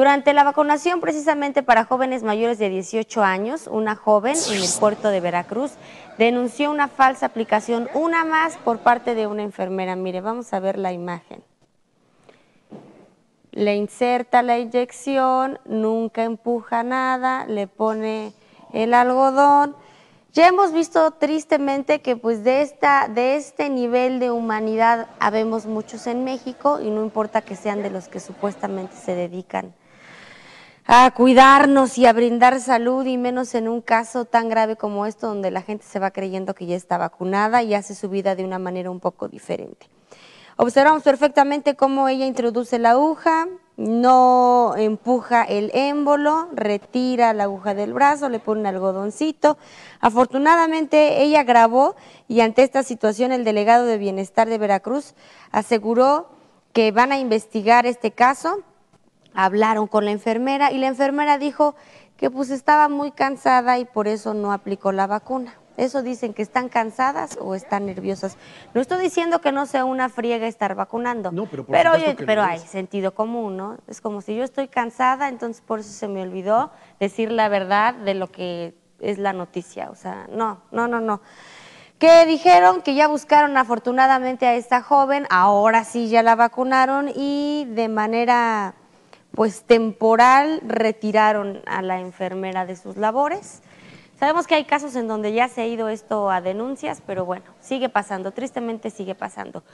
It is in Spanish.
Durante la vacunación precisamente para jóvenes mayores de 18 años, una joven en el puerto de Veracruz denunció una falsa aplicación, una más por parte de una enfermera. Mire, vamos a ver la imagen. Le inserta la inyección, nunca empuja nada, le pone el algodón. Ya hemos visto tristemente que pues de, esta, de este nivel de humanidad habemos muchos en México y no importa que sean de los que supuestamente se dedican a cuidarnos y a brindar salud y menos en un caso tan grave como esto donde la gente se va creyendo que ya está vacunada y hace su vida de una manera un poco diferente. Observamos perfectamente cómo ella introduce la aguja, no empuja el émbolo, retira la aguja del brazo, le pone un algodoncito. Afortunadamente ella grabó y ante esta situación el delegado de Bienestar de Veracruz aseguró que van a investigar este caso hablaron con la enfermera y la enfermera dijo que pues estaba muy cansada y por eso no aplicó la vacuna. Eso dicen que están cansadas o están nerviosas. No estoy diciendo que no sea una friega estar vacunando. pero por pero, hay sentido común, ¿no? Es como si yo estoy cansada, entonces por eso se me olvidó decir la verdad de lo que es la noticia. O sea, no, no, no, no. Que dijeron que ya buscaron afortunadamente a esta joven, ahora sí ya la vacunaron y de manera pues temporal retiraron a la enfermera de sus labores. Sabemos que hay casos en donde ya se ha ido esto a denuncias, pero bueno, sigue pasando, tristemente sigue pasando.